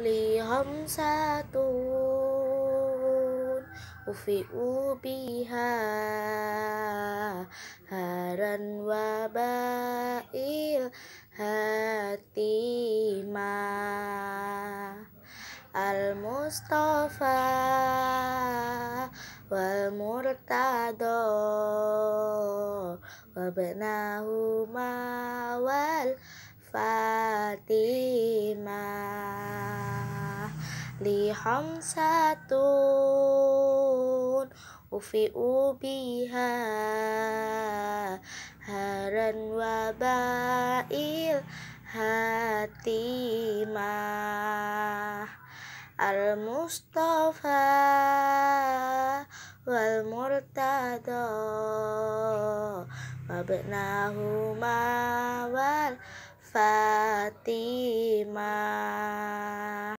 lihom satu ufi ubiha haran wabail hati ma al mustafa wal murtado wabnahu mawal fatimah Li لخمسة ufi ubiha هرا ba'il hatimah Al-Mustafa wal-Murtada Wabnahuma wal-Fatimah